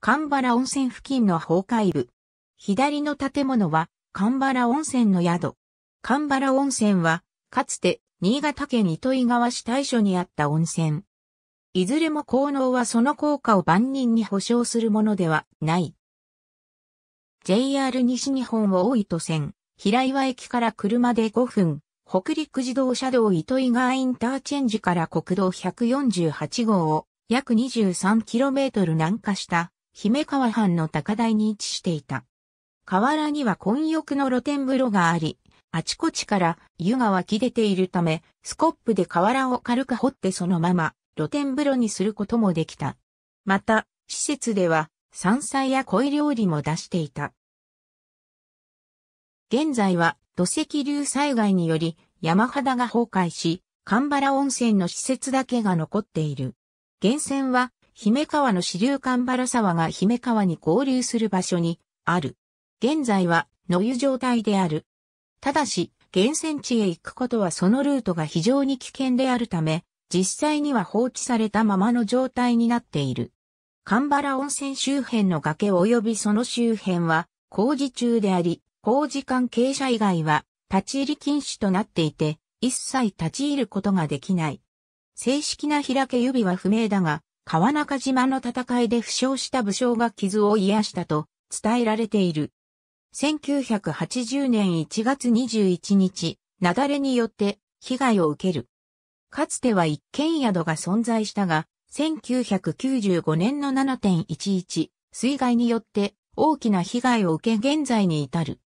神原温泉付近の崩壊部。左の建物は、神原温泉の宿。神原温泉は、かつて、新潟県糸井川市大所にあった温泉。いずれも効能はその効果を万人に保証するものではない。JR 西日本大糸線、平岩駅から車で5分、北陸自動車道糸井川インターチェンジから国道148号を約 23km 南下した姫川藩の高台に位置していた。河原には混浴の露天風呂があり、あちこちから湯が湧き出ているため、スコップで河原を軽く掘ってそのまま露天風呂にすることもできた。また、施設では山菜や鯉料理も出していた。現在は土石流災害により山肌が崩壊し、神原温泉の施設だけが残っている。源泉は姫川の支流神原沢が姫川に合流する場所にある。現在は野湯状態である。ただし、源泉地へ行くことはそのルートが非常に危険であるため、実際には放置されたままの状態になっている。神原温泉周辺の崖及びその周辺は工事中であり、工事関係者以外は立ち入り禁止となっていて、一切立ち入ることができない。正式な開け指は不明だが、川中島の戦いで負傷した武将が傷を癒したと伝えられている。1980年1月21日、雪崩によって被害を受ける。かつては一軒宿が存在したが、1995年の7.11水害によって大きな被害を受け現在に至る。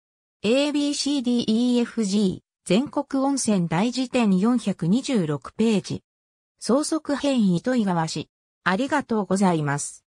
ABCDEFG 全国温泉大辞典426ページ。創則編糸井川市。ありがとうございます。